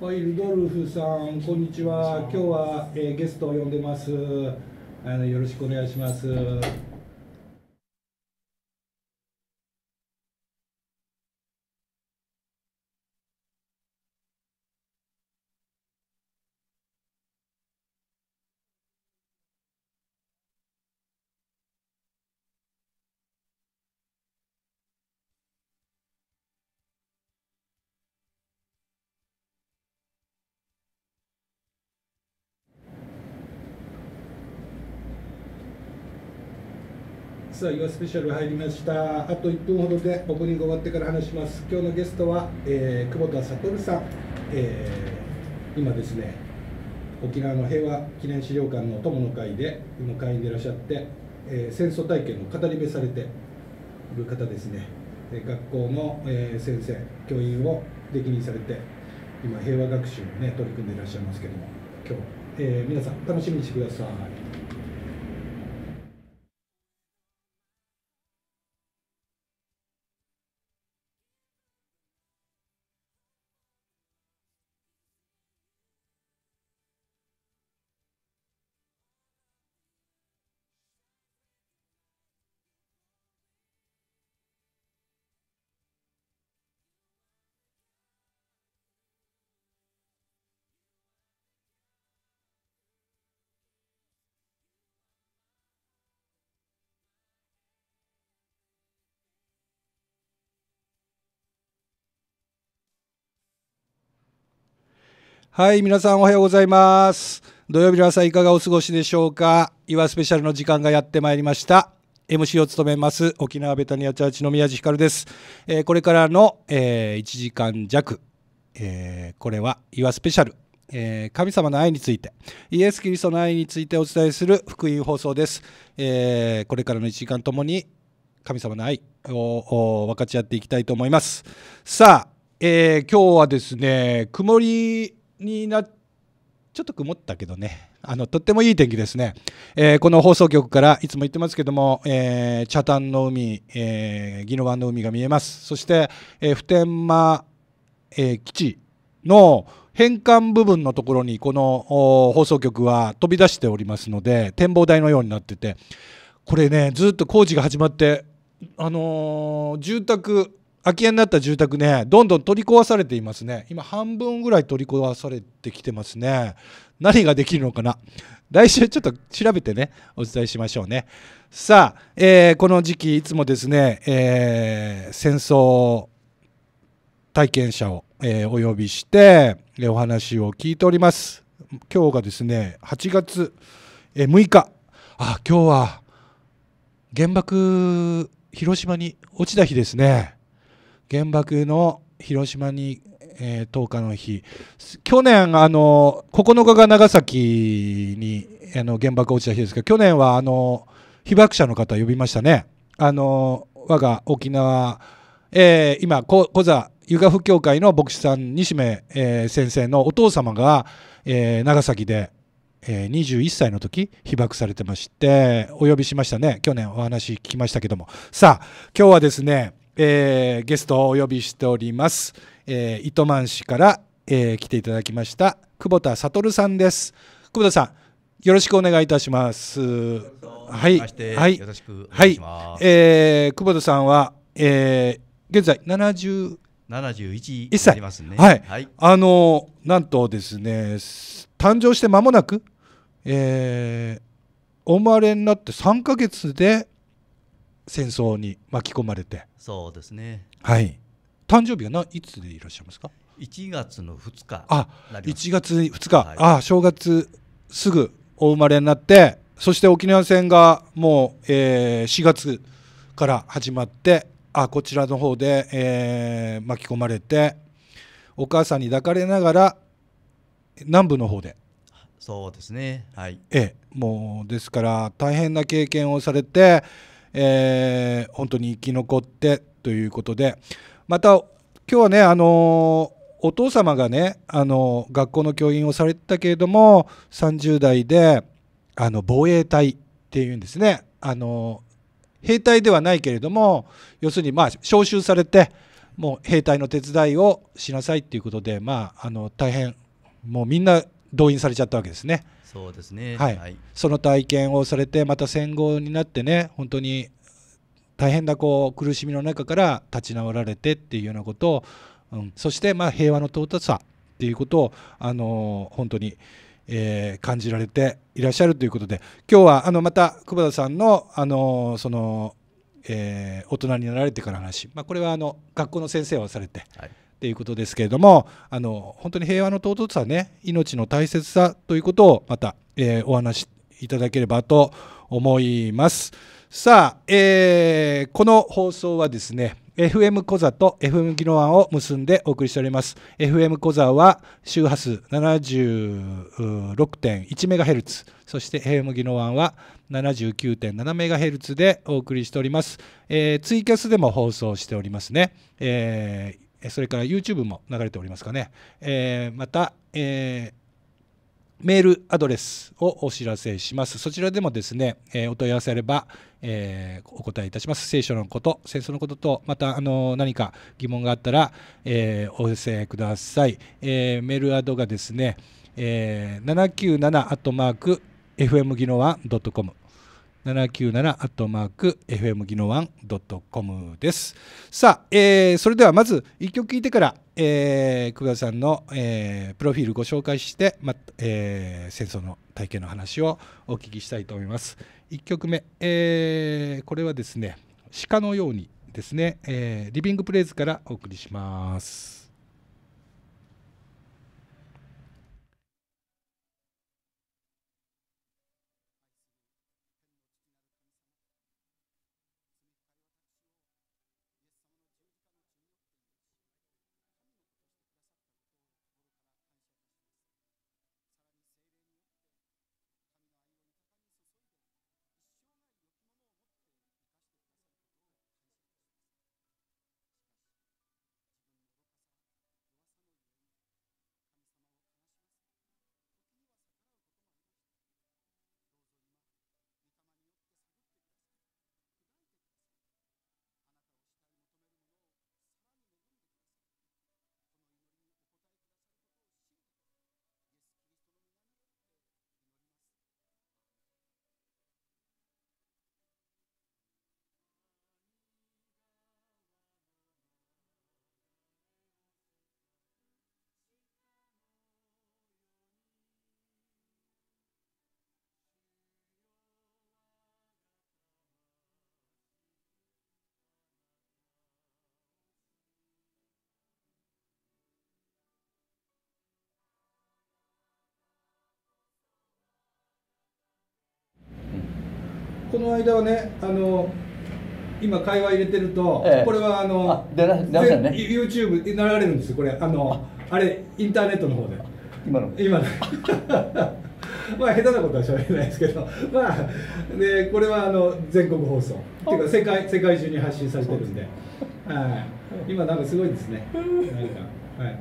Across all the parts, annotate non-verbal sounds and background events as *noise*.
ルドルフさん、こんにちは。今日は、えー、ゲストを呼んでます。あのよろしくお願いします。さあ、岩スペシャル入りました。あと1分ほどでオープニング終わってから話します。今日のゲストは、えー、久保田悟さん、えー、今ですね、沖縄の平和記念資料館の友の会で、の会員でいらっしゃって、えー、戦争体験の語り部されている方ですね。学校の、えー、先生、教員を歴任されて、今、平和学習をね、取り組んでいらっしゃいますけども、今日、えー、皆さん楽しみにしてください。はい皆さんおはようございます土曜日の朝いかがお過ごしでしょうか岩スペシャルの時間がやってまいりました MC を務めます沖縄ベタニアチャーチの宮地光です、えー、これからの、えー、1時間弱、えー、これは岩スペシャルえー、神様の愛についてイエス・キリストの愛についてお伝えする福音放送です、えー、これからの1時間ともに神様の愛を分かち合っていきたいと思いますさあ、えー、今日はですね曇りになっちょっと曇ったけどね、あのとってもいい天気ですね、えー、この放送局からいつも言ってますけども、えー、茶炭の海、えー、宜野湾の海が見えます、そして、えー、普天間、えー、基地の変換部分のところに、この放送局は飛び出しておりますので、展望台のようになってて、これね、ずっと工事が始まって、あのー、住宅、空き家になった住宅ねどんどん取り壊されていますね今半分ぐらい取り壊されてきてますね何ができるのかな来週ちょっと調べてねお伝えしましょうねさあ、えー、この時期いつもですね、えー、戦争体験者を、えー、お呼びして、えお話を聞いております今日がですね8月、え6日あ今日は原爆広島に落ちた日ですね原爆の広島に、えー、10日の日去年あの9日が長崎にあの原爆落ちた日ですけど去年はあの被爆者の方呼びましたねあの我が沖縄、えー、今小座湯河府教会の牧師さん西目、えー、先生のお父様が、えー、長崎で、えー、21歳の時被爆されてましてお呼びしましたね去年お話聞きましたけどもさあ今日はですねえー、ゲストをお呼びしております、えー、糸満市から、えー、来ていただきました久保田悟さんです久保田さんよろしくお願いいたしますはいはい久保田さんは、えー、現在70 71になりますね、はい、はい、あのなんとですね誕生して間もなく、えー、お生まれになって3ヶ月で戦争に巻き込まれてそうですねはい誕生日がいつでいらっしゃいますか1月の2日あ1月2日、はい、あ正月すぐお生まれになってそして沖縄戦がもう、えー、4月から始まってあこちらの方で、えー、巻き込まれてお母さんに抱かれながら南部の方でそうですねはいええもうですから大変な経験をされてえー、本当に生き残ってということでまた今日はね、あのお父様がね、あの学校の教員をされてたけれども30代であの防衛隊っていうんですね、あの兵隊ではないけれども要するにまあ招集されてもう兵隊の手伝いをしなさいっていうことで、まあ、あの大変もうみんな動員されちゃったわけですね。そうですね、はい、はい、その体験をされてまた戦後になってね本当に大変なこう苦しみの中から立ち直られてっていうようなことを、うん、そしてまあ平和の尊さっていうことを、あのー、本当に、えー、感じられていらっしゃるということで今日はあのまた久保田さんの、あのー、そのえー、大人になられてからの話、まあ、これはあの学校の先生をされて、はいっていうことですけれどもあの本当に平和の尊さね命の大切さということをまた、えー、お話しいただければと思います。さあ、えー、この放送はですね FM 小座と FM 技能案を結んでお送りしております。FM 小座は周波数 76.1MHz、そして FM 技能案は 79.7MHz でお送りしております、えー、ツイキャスでも放送しておりますね。えーそれから YouTube も流れておりますかね、えー、また、えーメールアドレスをお知らせします。そちらでもですね、えー、お問い合わせあれば、えー、お答えいたします。聖書のこと、戦争のことと、また、あの何か疑問があったら、えー、お寄せください。えメールアドがですね、えー、7 9 7 f m g i n o a c o m 797-FM 技能湾 .com です。さあ、えー、それではまず1曲聴いてから、えー、久保さんの、えー、プロフィールご紹介して、まえー、戦争の体験の話をお聞きしたいと思います。1曲目、えー、これはですね、鹿のようにですね、えー、リビングプレイズからお送りします。この間はねあの今会話入れてると、ええ、これはあのあらね YouTube られるんですこれあのあれインターネットの方で今の今の *laughs* まあ下手なことはしゃべれないですけどまあでこれはあの全国放送っていうか世界世界中に発信されてるんで、はい、今なんかすごいですねなんか、はい、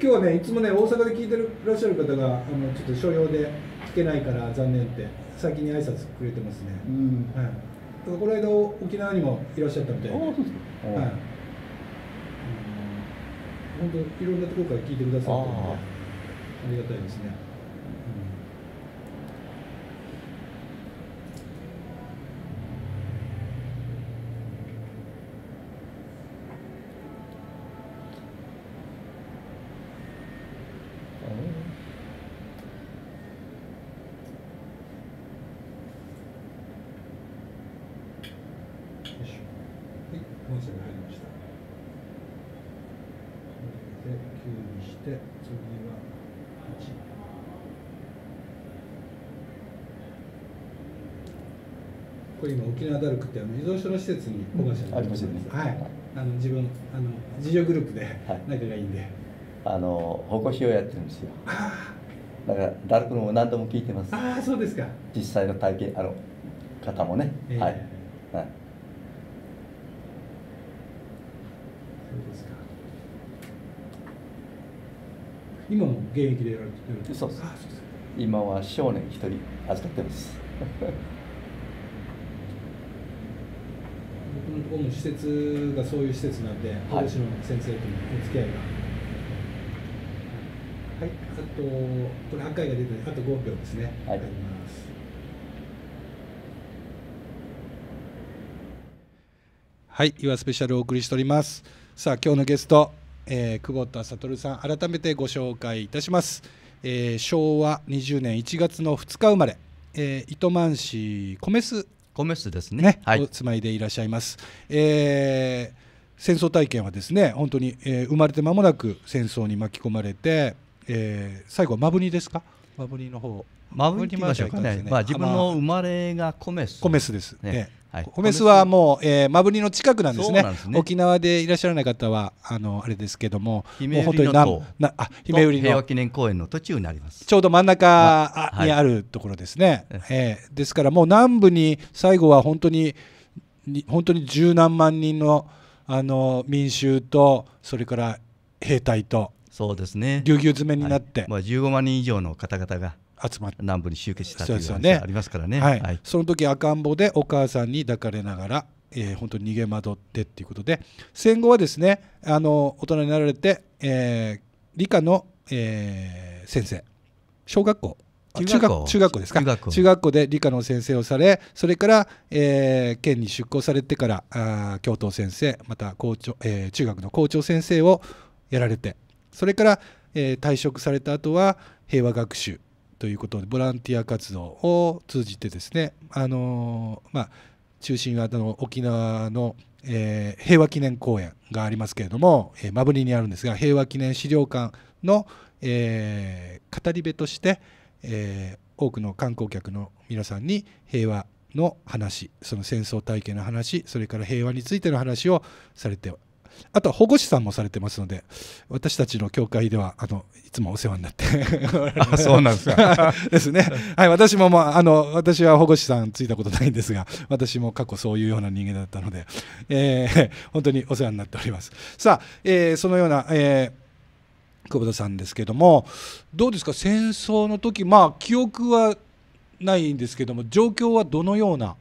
今日はねいつもね大阪で聞いてるらっしゃる方があのちょっと所用で聞けないから残念って先に挨拶くれてますね、うんはい、この間沖縄にもいらっしゃったみたいでああそうですか、はい、本当いろんなところから聞いてくださってありがたいですねダルクってあの依存症の施設に保護者の、ありますよね、はい、あの自分あの自助グループで仲がいいんで、はい、あの保護しをやってるんですよだからダルクのも何度も聞いてますああそうですか実際の体験あの方もね、えー、はい、はいそうですか今も現役でやられてるそうです今は少年一人預かってます向こ施設がそういう施設なんで、私の先生とのお付き合いが。はい、あと、これ、8回が出て、あと5秒ですね。はい、ります。はい、岩スペシャルお送りしております。さあ、今日のゲスト、えー、久保田悟さん、改めてご紹介いたします。えー、昭和20年1月の2日生まれ、えー、糸満市米須米室ですね、ねはい、お住まいでいらっしゃいます。えー戦争体験はですね本当に、えー、生まれて間もなく戦争に巻き込まれて、えー、最後はマブニですかバブリの方バブリーましょうかね、ね、まあ自分の生まれがコメス、コメスですねはい、コメスはもう、えー、マブリの近くなんですね、ね、沖縄でいらっしゃらない方はあのあれですけどももう本当になあ姫売りの平和記念公園の途中になりますちょうど真ん中あにあるところですね、はえー、ですからもう南部に最後は本当に本当に十何万人のあの民衆とそれから兵隊とそうですねぎゅうぎゅう詰めになって、はい、まあ、15万人以上の方々が集まって南部に集結したという話がありますからね、ね、はい、はい、その時赤ん坊でお母さんに抱かれながら、えー、本当に逃げ惑ってっていうことで戦後はですねあの大人になられて、えー、理科の、えー、先生小学校中学中学校ですか中学校で理科の先生をされそれから、えー、県に出向されてからあ教頭先生また校長、えー、中学の校長先生をやられてそれから、えー、退職された後は平和学習ということでボランティア活動を通じてですね、あのー、まあ、中心はの沖縄の、えー、平和記念公園がありますけれども、えー、マブリにあるんですが平和記念資料館の、え語り部として、え多くの観光客の皆さんに平和の話その戦争体験の話それから平和についての話をされてあとは保護司さんもされてますので、私たちの教会では、あの、いつもお世話になって *laughs* あ、そうなんですか。*laughs* ですね。はい、私も、まあ、あの、私は保護司さんついたことないんですが、私も過去そういうような人間だったので、えー、本当にお世話になっております。さあ、えー、そのような、えー久保田さんですけどもどうですか戦争の時まあ記憶はないんですけども状況はどのような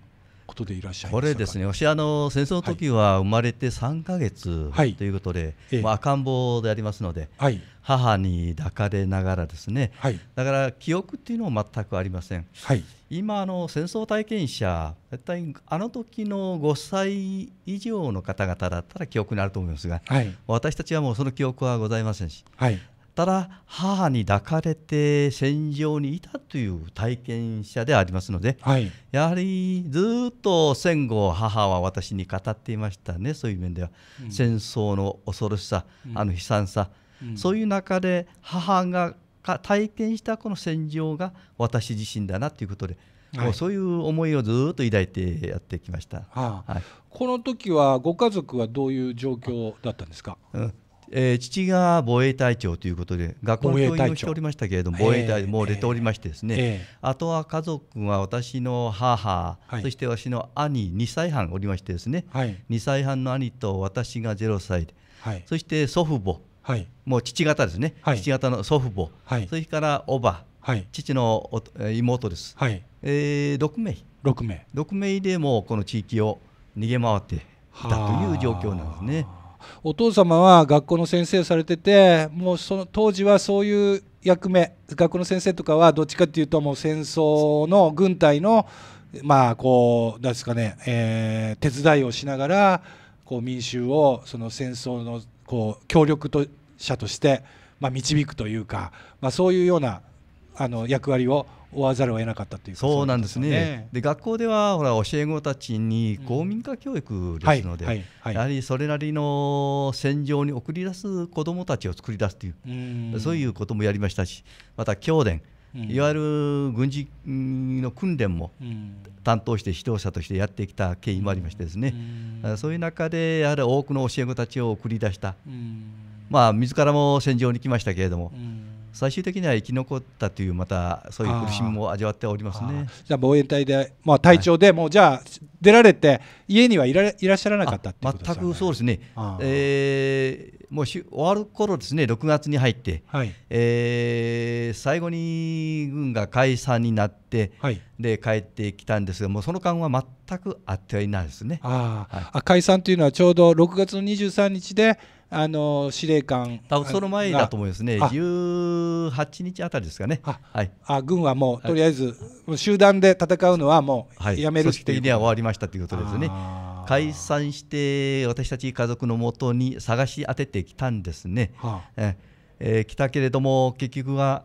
ことでいらっしゃいこれですね、私あの、戦争の時は生まれて3か月、ということで、はい、ま赤ん坊でありますので、はい、母に抱かれながらですね、だから記憶っていうのも全くありません、今あの、戦争体験者、絶対あの時の5歳以上の方々だったら記憶になると思いますが、私たちはもうその記憶はございませんし、たら母に抱かれて戦場にいたという体験者でありますので、はい、やはりずっと戦後母は私に語っていましたねそういう面では、うん、戦争の恐ろしさ、うん、あの悲惨さ、うん、そういう中で母が体験したこの戦場が私自身だなということで。はい、そういう思いをずっと抱いてやってきました、はあはい、この時はご家族はどういう状況だったんですか、うん、えー、父が防衛隊長ということで学校の教員をしておりましたけれども防衛隊もう出ておりましてですね、えーあとは家族は私の母、はい、そして私の兄2歳半おりましてですね、はい、2歳半の兄と私が0歳で、はい、そして祖父母、はい、もう父方ですね、はい、父方の祖父母、はい、それからおば、はい、父の妹です、はいえー、6名6名 ,6 名でもこの地域を逃げ回っていたという状況なんですね。お父様は学校の先生をされててもうその当時はそういう役目学校の先生とかはどっちかっていうともう戦争の軍隊のまあこうですかね、えー、手伝いをしながらこう民衆をその戦争のこう協力と者として、まあ、導くというか、まあ、そういうようなあの役割を追わざるを得なかったという、そうなんですねで学校ではほら教え子たちに公民化教育ですので、やはりそれなりの戦場に送り出す子どもたちを作り出すというそういうこともやりましたしまた教練いわゆる軍事の訓練も担当して指導者としてやってきた経緯もありましてですね、そういう中でやはり多くの教え子たちを送り出した、まあ自らも戦場に来ましたけれども、最終的には生き残ったというまたそういう苦しみも味わっておりますねじゃあ防衛隊で、まあ、隊長で、もうじゃあ出られて家にはいらいらっしゃらなかったってことです、ね、全くそうですね、えー、もう終わる頃ですね6月に入って、はい、えー、最後に軍が解散になって、はい、で帰ってきたんですがもうその間は全くあってはいないですねあ、はい、解散というのはちょうど6月の23日であの司令官多分その前だと思いますね、18日あたりですかね、あ、はい、あ軍はもうとりあえず、集団で戦うのはもうやめるっていう、はい、には終わりましたということですね。解散して私たち家族のもとに探し当ててきたんですね、はあ、ええー、来たけれども結局は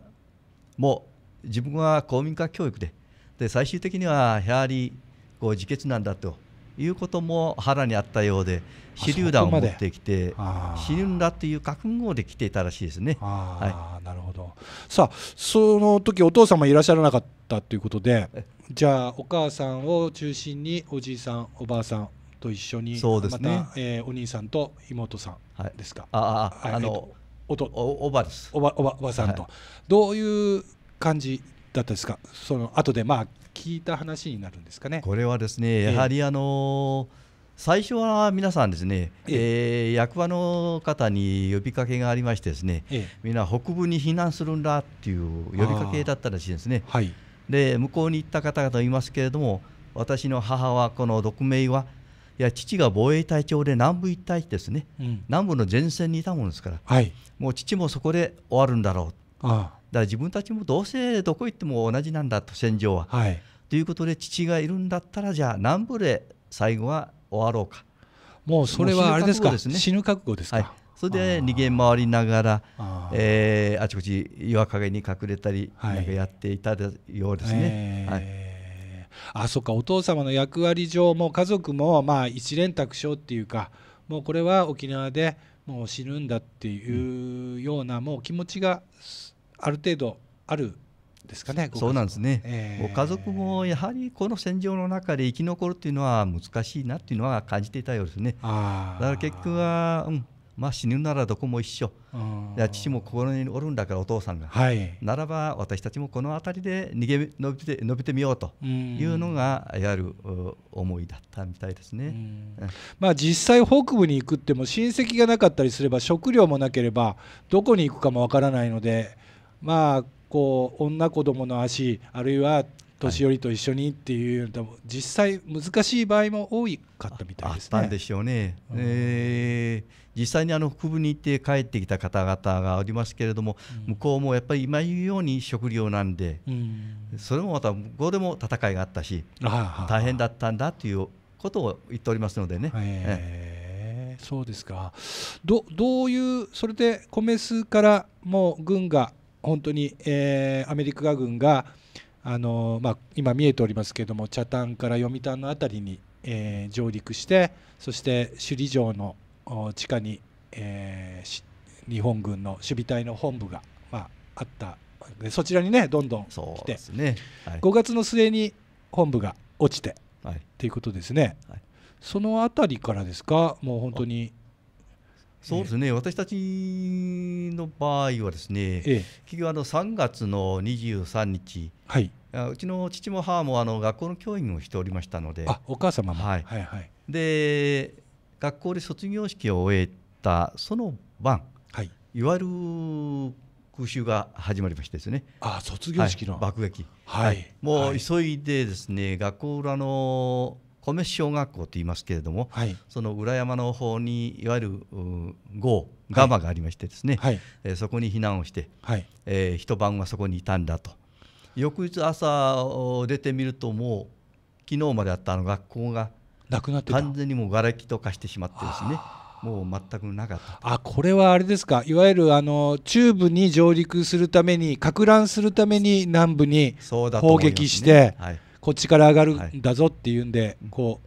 もう自分は公民化教育でで最終的にはやはりこう自決なんだということも腹にあったようで手榴弾を持ってきて死ぬんだという覚悟で来ていたらしいですね。はい、なるほどさあその時お父様いらっしゃらなかったということでじゃあお母さんを中心におじいさんおばあさんと一緒にそうですね、まえー、お兄さんと妹さんですか。はい、あああの、えっとおとおおばですおばおばおばさんと、はい、どういう感じだったですか、その後でまあ聞いた話になるんですかね。これはですね、やはりあのー最初は皆さんですね、ええー、役場の方に呼びかけがありましてですね、ええ、みんな北部に避難するんだっていう呼びかけだったらしいですね。はい、で向こうに行った方々いますけれども私の母はこの独名はいや父が防衛隊長で南部一帯ですね、うん、南部の前線にいたものですから、はい、もう父もそこで終わるんだろうから自分たちもどうせどこ行っても同じなんだと戦場は、はい、ということで父がいるんだったらじゃあ南部で最後は終わろうかもうそれはあれですか、ね、死ぬ覚悟ですか、はい、それで逃げ回りながらあ,、えー、あちこち岩陰に隠れたりなんかやっていたようですね。はい、えーはいあそっかお父様の役割上も家族もまあ一蓮托章っていうかもうこれは沖縄でもう死ぬんだっていうようなもう気持ちがある程度あるですかねそうなんですね、えー、ご家族もやはりこの戦場の中で生き残るというのは難しいなというのは感じていたようですね。だから結局は、うんまあ、死ぬならどこも一緒、父も心におるんだからお父さんが、はい、ならば私たちもこの辺りで逃げ延びて伸びてみようというのがやる思いだったみたいですね、まあ、実際北部に行くっても親戚がなかったりすれば食料もなければどこに行くかもわからないのでまあこう女子供の足あるいは年寄りと一緒にっていうのも、実際難しい場合も多かったみたいですね。あったんでしょうね。うん、えー、実際にあの北部に行って帰ってきた方々がありますけれども、うん、向こうもやっぱり今言うように食料なんで、うん、それもまた向こうでも戦いがあったし、大変だったんだということを言っておりますのでね。えそうですかどどういうそれで米数からもう軍が本当に、えー、アメリカ軍があの、まあ、今見えておりますけれども北谷から読谷の辺りに、えー、上陸してそして首里城の地下に、えー、日本軍の守備隊の本部が、まあ、あったでそちらにねどんどん来て、ねはい、5月の末に本部が落ちてと、はい、いうことですね、はい、その辺りからですかもう本当にそうですね、えー、私たちの場合はですね、えー、企業の3月の23日、はい、うちの父も母もあの学校の教員をしておりましたので、お母様も、はいはいはい、で学校で卒業式を終えたその晩、はい、いわゆる空襲が始まりましてですね。あ卒業式の、はい、爆撃、はい、はい、もう急いでですね、学校裏の米小学校と言いますけれども、はい、その裏山の方にいわゆるーガマがありましてですね、はい、えー、そこに避難をして、はい、えー、一晩はそこにいたんだと翌日朝出てみるともう昨日まであったの学校がなくなって完全にもう瓦礫と化してしまってですねもう全くなかったあこれはあれですかいわゆるあの中部に上陸するためにか乱するために南部に砲撃して、ねはい、こっちから上がるんだぞっていうんで、こ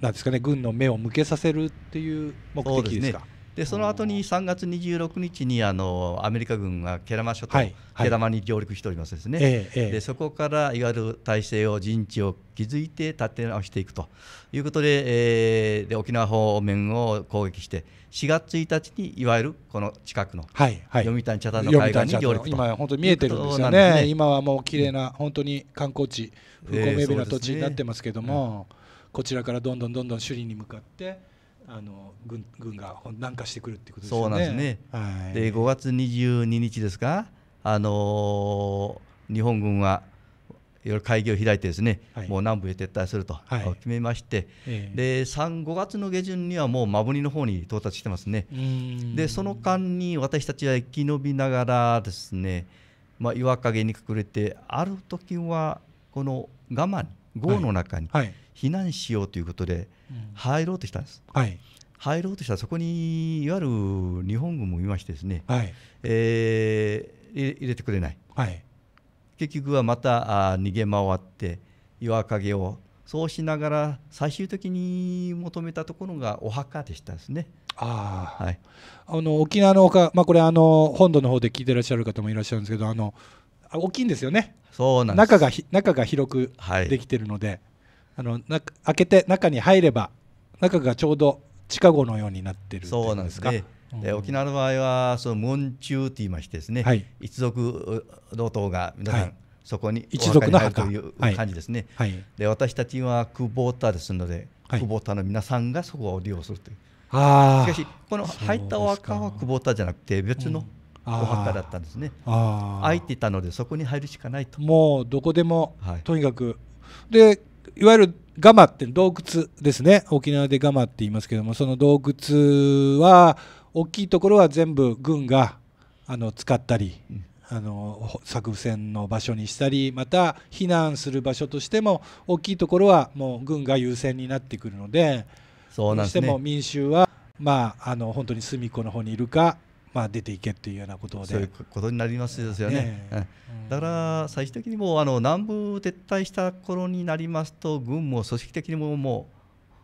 うなんですかね軍の目を向けさせるっていう目的ですか。そで、ね、その後に3月26日にあのアメリカ軍がケラマ諸島、はいケラマに上陸しておりますですね、ええ、でそこからいわゆる体制を陣地を築いて立て直していくということで,、えー、で沖縄方面を攻撃して4月1日にいわゆるこの近くの読谷茶谷の海岸に上陸と、今本当に見えてるんですよね、ね、今はもう綺麗な本当に観光地、風光明媚な土地になってますけども、えーねうん、こちらからどんどんどんどん首里に向かってあの軍軍が南下してくるってことですね。そうなんですね、はい、で5月22日ですか、あのー、日本軍はい会議を開いてですね、はい、もう南部へ撤退すると、はい、決めまして、えー、で3、5月の下旬にはもうマブ仁の方に到達してますね、でその間に私たちは生き延びながらですね、まあ、岩陰に隠れて、ある時はこの我慢壕の中に避難しようということで入ろうとしたんです。はい、入ろうとしたらそこにいわゆる日本軍もいましてですね、はいえー、入れてくれない、はい、結局はまたあ逃げ回って岩陰をそうしながら最終的に求めたところがお墓でしたですね。あはい、あの沖縄の丘、まあ、これあの本土の方で聞いてらっしゃる方もいらっしゃるんですけどあの大きいんですよねそうなん中が中が広くできてるので、はい、あのな開けて中に入れば中がちょうど地下壕のようになってるそうなんですか。ねえ沖縄の場合はその門中と言いましてですね、はい、一族同等が皆さん、そこに一族の墓という感じですね、はい、で私たちは久保田ですので、久保田の皆さんがそこを利用するというしかしこの入ったお墓は久保田じゃなくて別の、うんお墓だったんですね空いてたのでそこに入るしかないともうどこでも、はい、とにかくでいわゆるガマって洞窟ですね沖縄でガマって言いますけどもその洞窟は大きいところは全部軍があの使ったり、うん、あの作戦の場所にしたりまた避難する場所としても大きいところはもう軍が優先になってくるのでそうなん、ね、しても民衆は、まあ、あの本当に隅っこの方にいるかまあ、出ていけっていうようなことでそういうことになりますですよね、えー、だから最終的にもあの南部撤退した頃になりますと軍も組織的にももう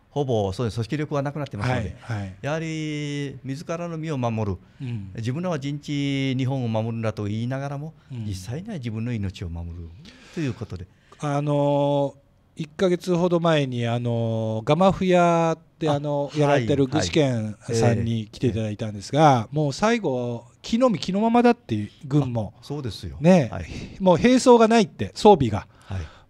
ほぼそういう組織力はなくなってますので、はいはい、やはり自らの身を守る、うん、自分らは陣地日本を守るんだと言いながらも、うん、実際には自分の命を守るということで。あの1か月ほど前にあのガマフヤであのやられてる具志堅さんに来ていただいたんですが、もう最後着のみ着のままだっていう軍もそうですよ、ねもう兵装がないって装備が、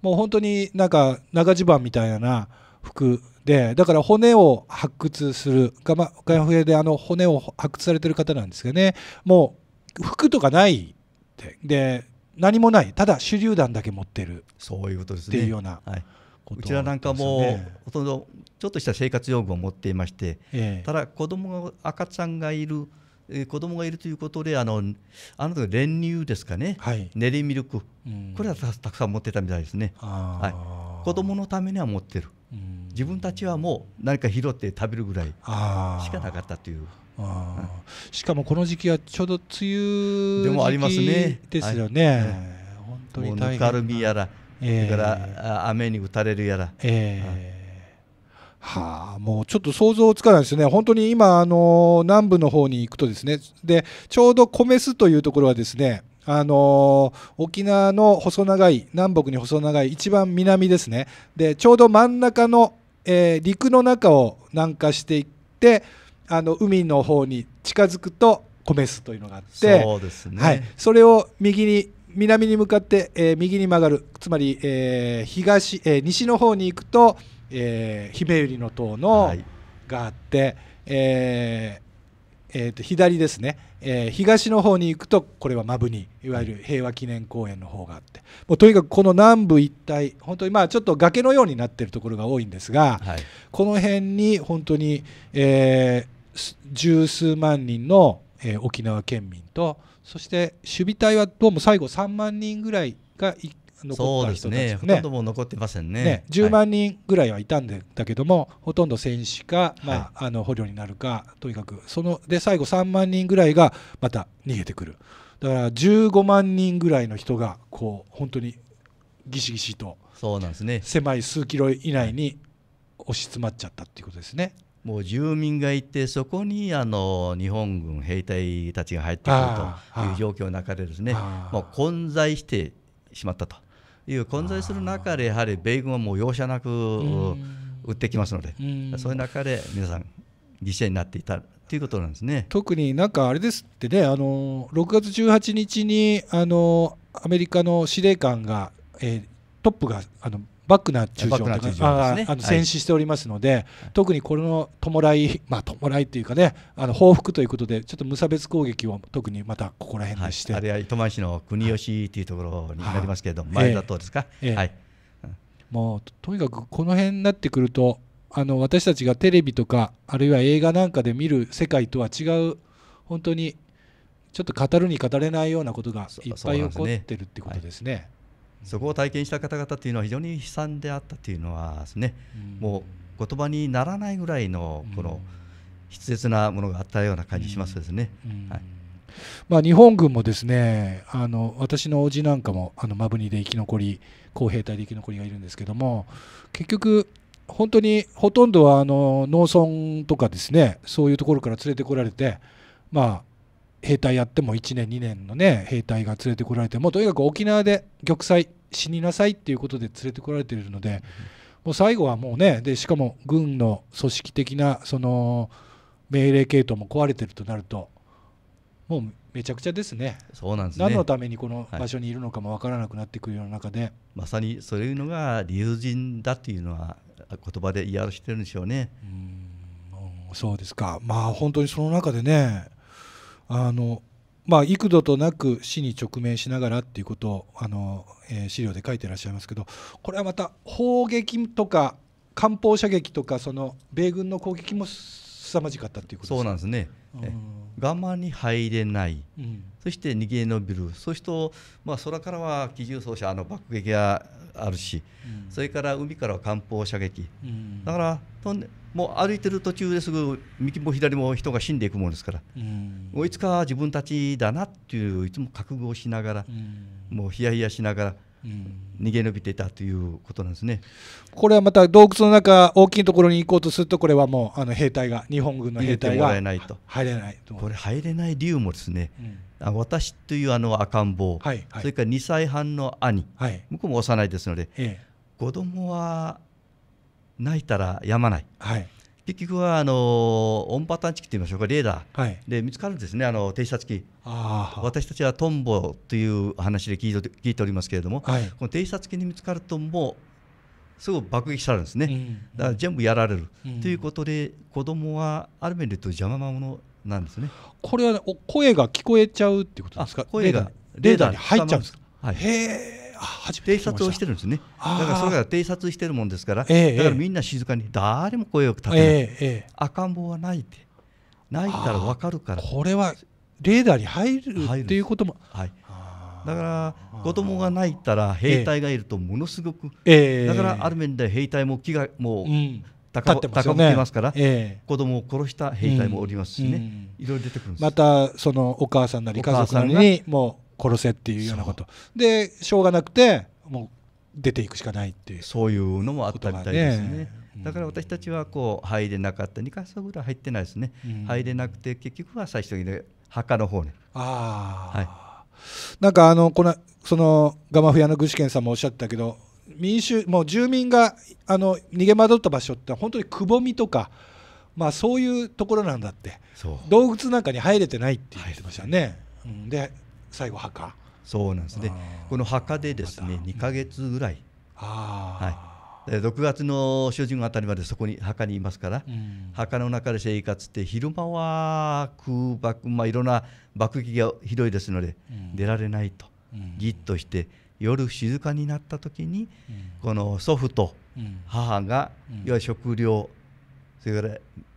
もう本当になんか長襦袢みたいな服でだから骨を発掘するガマガヤフエであの骨を発掘されてる方なんですがねもう服とかないってで何もないただ手榴弾だけ持ってるそういうことですねいうような。はいこうちらなんかもほとんどちょっとした生活用具を持っていまして、えただ子供赤ちゃんがいる子供がいるということであのあの時練乳ですかね、はい、練りミルクこれはたくさん持ってたみたいですね、はい、子供のためには持ってる自分たちはもう何か拾って食べるぐらいしかなかったという。しかもこの時期はちょうど梅雨時期ですよね。もありますね、はい、本当にぬかるみやらえー、それから雨に打たれるやら。えー、ははあ、もうちょっと想像つかないですね、本当に今、あの南部の方に行くとですねで、ちょうど米スというところはですね、あの沖縄の細長い、南北に細長い、一番南ですね、でちょうど真ん中の、えー、陸の中を南下していって、あの海の方に近づくと、米スというのがあって、そうですね、はい、それを右に南に向かって、えー、右に曲がるつまり、えー、東、えー、西の方に行くと、えー、姫百合の塔の、があって、えーえー、と左ですね、えー、東の方に行くとこれはマブにいわゆる平和記念公園の方があってもうとにかくこの南部一帯本当にまあちょっと崖のようになっているところが多いんですが、はい、この辺に本当に、えー、十数万人の、えー、沖縄県民と。そして守備隊はどうも最後3万人ぐらいがい残った人たち、ね、ね、ほとんども残ってませんねね10万人ぐらいはいたんだけども、はい、ほとんど戦死か、まあ、あの捕虜になるかとにかくそので最後3万人ぐらいがまた逃げてくるだから15万人ぐらいの人がこう本当にぎしぎしとそうなんですね狭い数キロ以内に押し詰まっちゃったっていうことですね。もう住民がいてそこにあの日本軍兵隊たちが入ってくるという状況の中でですねもう混在してしまったという混在する中でやはり米軍はもう容赦なく撃ってきますのでそういう中で皆さん犠牲になっていたということなんですね特になんかあれですってねあの6月18日にあのアメリカの司令官が、えー、トップがあのバックな中将というあの戦死しておりますので、特にこれの弔い、まあ、弔いというかね、あの報復ということで、ちょっと無差別攻撃を特にまたここら辺にして、はい、あれは糸満市の国吉というところになりますけれども、前だとですか、えーえー、はい、もうとにかくこの辺になってくると、あの私たちがテレビとか、あるいは映画なんかで見る世界とは違う、本当にちょっと語るに語れないようなことがいっぱい起こってるってことですね。そこを体験した方々っていうのは非常に悲惨であったというのはですね、もう言葉にならないぐらいのこの筆舌なものがあったような感じしますですね。はいまあ、日本軍もですねあの私の叔父なんかもあのマブニで生き残り工兵隊で生き残りがいるんですけども結局本当にほとんどはあの農村とかですねそういうところから連れてこられてまあ兵隊やっても1年2年のね兵隊が連れてこられてもとにかく沖縄で玉砕死になさいっていうことで連れてこられているので、うん、もう最後はもうねでしかも軍の組織的なその命令系統も壊れてるとなるともうめちゃくちゃですねそうなんです、ね、何のためにこの場所にいるのかも分からなくなってくるような中で、はい、まさにそういうのが理由人だっていうのは言葉で言い表してるんでしょうね。うんそうですかまあ本当にその中でねあのまあ、幾度となく死に直面しながらっていうことをあの、えー、資料で書いてらっしゃいますけどこれはまた砲撃とか艦砲射撃とかその米軍の攻撃も凄まじかったっていうことですそうなんですね我慢に入れない、うん、そして逃げ延びるそうすると、まあ、空からは機銃掃射あの爆撃があるし、うん、それから海からは艦砲射撃、うん、だからとんでもう歩いてる途中ですぐ右も左も人が死んでいくものですから、もういつか自分たちだなっていういつも覚悟をしながら、もうヒヤヒヤしながら。逃げ延びてたということなんですね、これはまた洞窟の中大きいところに行こうとするとこれはもうあの兵隊が日本軍の兵隊が入れないと入れないこれ入れない理由もですね、うん、私というあの赤ん坊、はいはい、それから2歳半の兄、はい、向こうも幼いですので、ええ、子供は泣いたらやまない、はい、結局はあの音波探知機といいましょうかレーダーで見つかるんですね、あの偵察機私たちはトンボという話で聞いて聞いておりますけれども、はい、この偵察機に見つかるともうすぐ爆撃されるんですね、うん、だから全部やられる、うん、ということで子どもはある面で言うと邪魔者なんですねこれは、ね、声が聞こえちゃうっていうことですか声がレーダーに入っちゃうんですか、はい、へえ偵察をしてるんですねだからそれが偵察してるもんですから、えー、だからみんな静かに誰も声をかけない、ええー、赤ん坊は泣いて泣いたら分かるからこれはレーダーに入るっていうことも、はい、だから子供が泣いたら兵隊がいるとものすごく、えー、だからある面で兵隊も気がもう、うん高まってますから、ええ、子供を殺した兵隊もおりますしね、いろいろ出てくるんですまたそのお母さんなり家族なりにも殺せっていうようなことでしょうがなくてもう出ていくしかないっていうそういうのもあったみたいですね。ねだから私たちはこう入れなかった2か所ぐらい入ってないですね、うん、入れなくて結局は最終的に墓の方に、ああ、はい、なんかあのこのそのガマフヤの具志堅さんもおっしゃったけど民衆もう住民があの逃げ惑った場所って本当にくぼみとか、まあ、そういうところなんだって洞窟なんかに入れてないって言ってましたね。うん、で最後墓そうなんですねこの墓でですね、ま、2か月ぐらい、はい、6月の初旬あたりまでそこに墓にいますから、うん、墓の中で生活して昼間は空爆、まあ、いろんな爆撃がひどいですので、うん、出られないと、うん、ぎっとして夜静かになった時に、この祖父と母が、いわゆる食料それから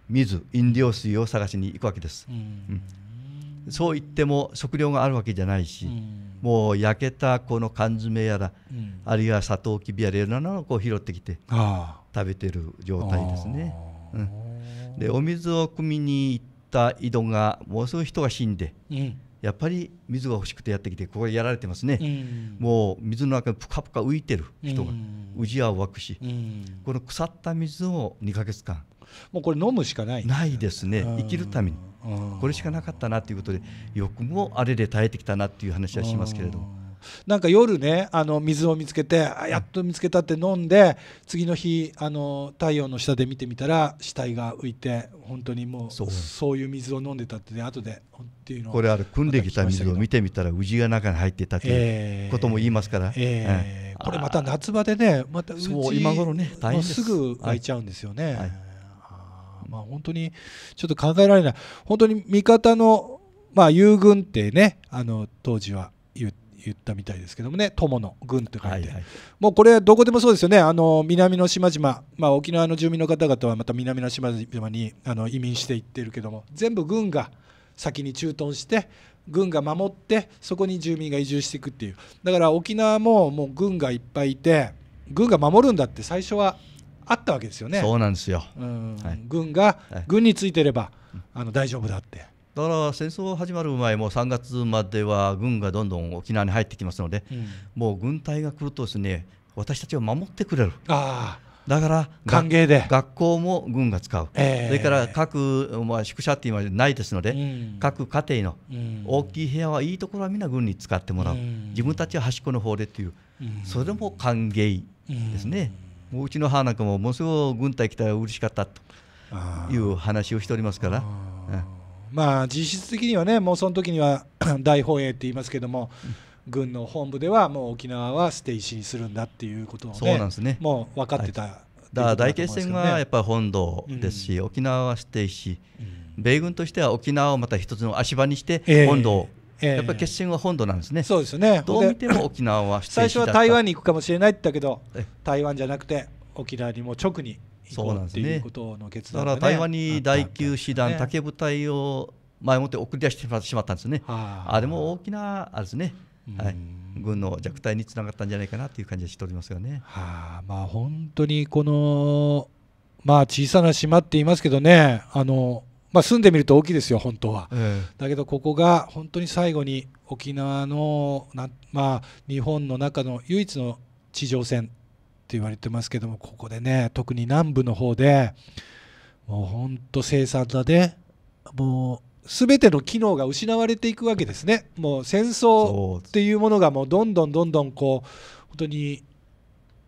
水飲料水を探しに行くわけです。うんそう言っても食料があるわけじゃないし、もう焼けたこの缶詰やら、あるいはサトウキビやらいろんなのをこう拾ってきて食べてる状態ですね。うん、でお水を汲みに行った井戸がもうすぐ人が死んで、やっぱり水が欲しくてやってきてここやられてますね、もう水の中にぷかぷか浮いてる人が、うん、宇治や湧くし、この腐った水を2ヶ月間もうこれ飲むしかないないですね生きるためにこれしかなかったなということでよくもあれで耐えてきたなっていう話はしますけれども。なんか夜ねあの水を見つけてあやっと見つけたって飲んで次の日あの太陽の下で見てみたら死体が浮いて本当にもうそういう水を飲んでたってね、後でっていうのこれある汲んできた水を見てみたら宇治が中に入ってたってことも言いますから、えー、えー、これまた夏場でねまた宇治今頃ねすぐ湧いちゃうんですよね。はいはいまあ、本当にちょっと考えられない、本当に味方の、まあ、友軍ってね、あの当時は言ったみたいですけどもね、友の軍って書いて、はいはい、もうこれ、どこでもそうですよね、あの南の島々、まあ、沖縄の住民の方々はまた南の島々にあの移民していってるけども、全部軍が先に駐屯して、軍が守ってそこに住民が移住していくっていうだから沖縄ももう軍がいっぱいいて軍が守るんだって最初はあったわけですよね。そうなんですよ、うんはい、軍が、軍についてればあの大丈夫だって。だから戦争始まる前も3月までは軍がどんどん沖縄に入ってきますので、うん、もう軍隊が来るとですね私たちを守ってくれる。あだから歓迎で学校も軍が使う、えー、それから各、まあ、宿舎って今ないですので、うん、各家庭の大きい部屋はいいところはみんな軍に使ってもらう、うん、自分たちは端っこの方でという、それも歓迎ですね。もううちの母なんかもものすごく軍隊来たら嬉しかったという話をしておりますから。まあ実質的にはねもうその時には *coughs* 大本営って言いますけども、軍の本部ではもう沖縄は捨て石にするんだっていうことを、ね、そうなんですねもう分かってた、はい、だから大決戦はやっぱり本土ですし、うん、沖縄は捨て石、うん、米軍としては沖縄をまた一つの足場にして本土を、えーやっぱり決心は本土なんですね、そうですねどう見ても沖縄は *laughs* 最初は台湾に行くかもしれないって言ったけど、台湾じゃなくて、沖縄にも直に行こう、ね、っていうことの決断、だから台湾に第9師団、竹部隊を前もって送り出してしまったんですね、あれも大きなあれですね。はい、軍の弱体につながったんじゃないかなという感じがしておりますよね。はあ、まあ本当にこのまあ小さな島って言いますけどね、あのまあ、住んでみると大きいですよ、本当は。ええ、だけど、ここが本当に最後に沖縄のな、まあ、日本の中の唯一の地上戦って言われてますけども、ここでね、特に南部の方で、もう本当、生産だで、もう全ての機能が失われていくわけですね、もう戦争っていうものが、もうどんどんどんどんこう、本当に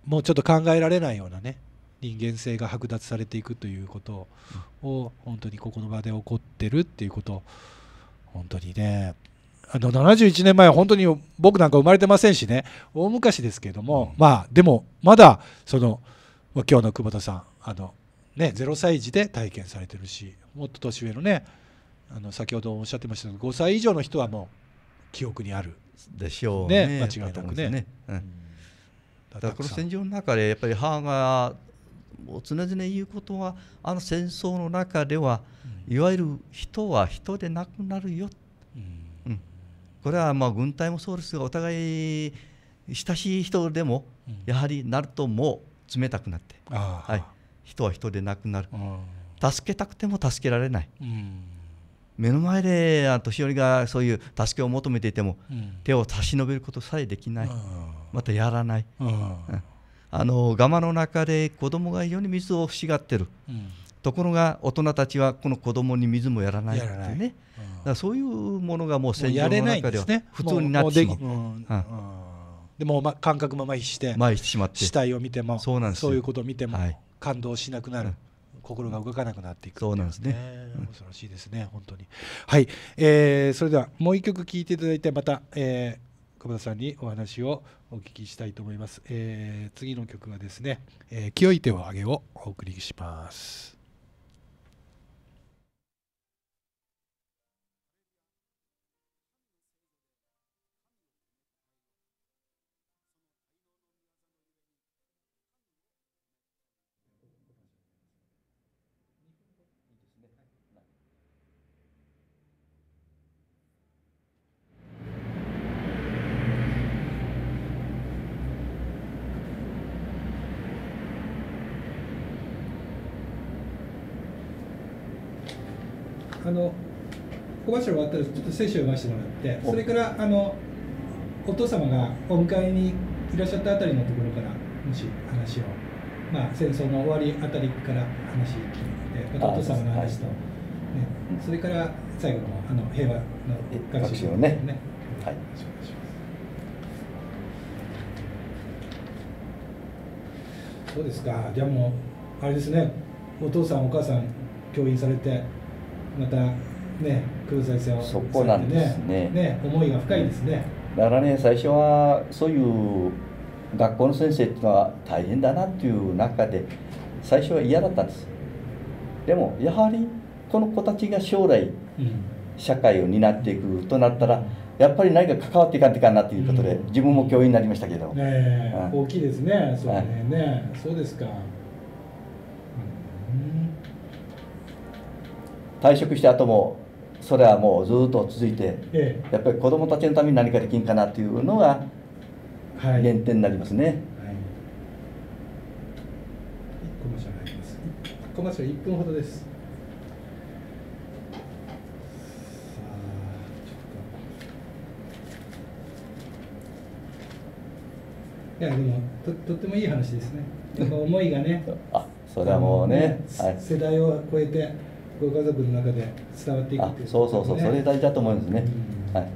もうちょっと考えられないようなね、人間性が剥奪されていくということを本当にここの場で起こってるっていうこと本当にねあの71年前は本当に僕なんか生まれてませんしね大昔ですけれども、まあでもまだその今日の久保田さんあの、ね、0歳児で体験されてるしもっと年上のねあの先ほどおっしゃってましたけど5歳以上の人はもう記憶にあるでしょうね、間違いなくね。うん、だから戦場の中でやっぱり母が常々言うことはあの戦争の中では、うん、いわゆる人は人でなくなるよ、うん、うん、これはまあ軍隊もそうですがお互い親しい人でもやはりなるともう冷たくなって、はい、人は人でなくなる助けたくても助けられない。目の前で年寄りがそういう助けを求めていても、手を差し伸べることさえできない、またやらない、あの釜の中で子供が非常に水を欲しがってる、うん、ところが大人たちはこの子供に水もやらないっていうね、うん、そういうものがもう戦場の中では普通になってしまう。でもま感覚も麻痺して麻痺してしまって死体を見てもそうなんですそういうことを見ても、感動しなくなる、心が動かなくなっていく、ね、そうなんですね、恐ろしいですね本当にはい、えー、それではもう一曲聴いていただいてまた、えー久保田さんにお話をお聞きしたいと思います、えー、次の曲はですね「えー、清い手を上げ」をお送りしますの小柱終わったらちょっと聖書を読ませてもらってそれからあのお父様がお迎えにいらっしゃったあたりのところからもし話を、まあ、戦争の終わりあたりから話聞いてまたお父様の話と、ね、それから最後のあの平和の学習をね。い、そうですかじゃあもうあれですねお父さんお母さん教員されてまたねさそこなんですねね思いが深いですね、だからね最初はそういう学校の先生っていうのは大変だなっていう中で最初は嫌だったんですでもやはりこの子たちが将来、社会を担っていくとなったらやっぱり何か関わっていかんといかんなということで、自分も教員になりましたけど、ね、大きいですねそね、はい、ねそうですか退職した後もそれはもうずっと続いて、ええ、やっぱり子どもたちのために何かできんかなっていうのが原点になりますね。はいはい、コマーシャルます。コマ1分ほどです。さあちょっといやでもととってもいい話ですね。やっぱ思いがね。*laughs* あそれはもうね、はい、世代を超えて。ご家族の中で伝わっていくていう、ね、そうそうそうそれ大事だと思いますね、はい、ね、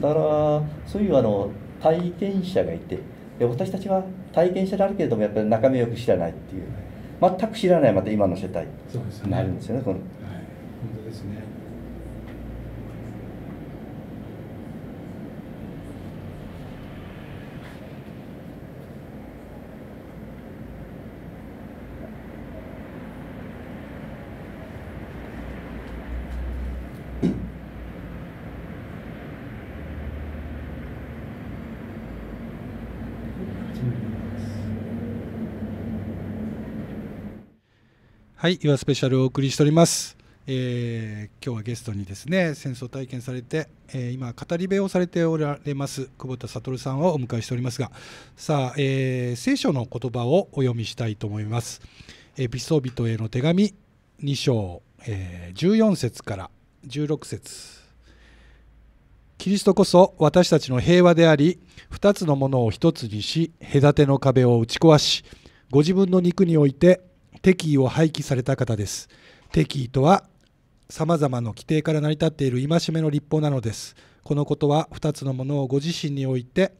だからそういうあの体験者がいて私たちは体験者であるけれどもやっぱり中身をよく知らないっていう、はい、全く知らないまた今の世帯になるんですよね。はい、ねはい、本当ですねはい、岩スペシャルをお送りしております。えー、今日はゲストにですね戦争体験されて、えー、今語り部をされておられます久保田悟さんをお迎えしておりますがさあ、えー、聖書の言葉をお読みしたいと思います。エピソビトへの手紙2章、えー、14節から16節キリストこそ私たちの平和であり2つのものを1つにし隔ての壁を打ち壊しご自分の肉において敵意を廃棄された方です。敵意とは、様々な規定から成り立っている戒めの立法なのです。このことは2つのものをご自身において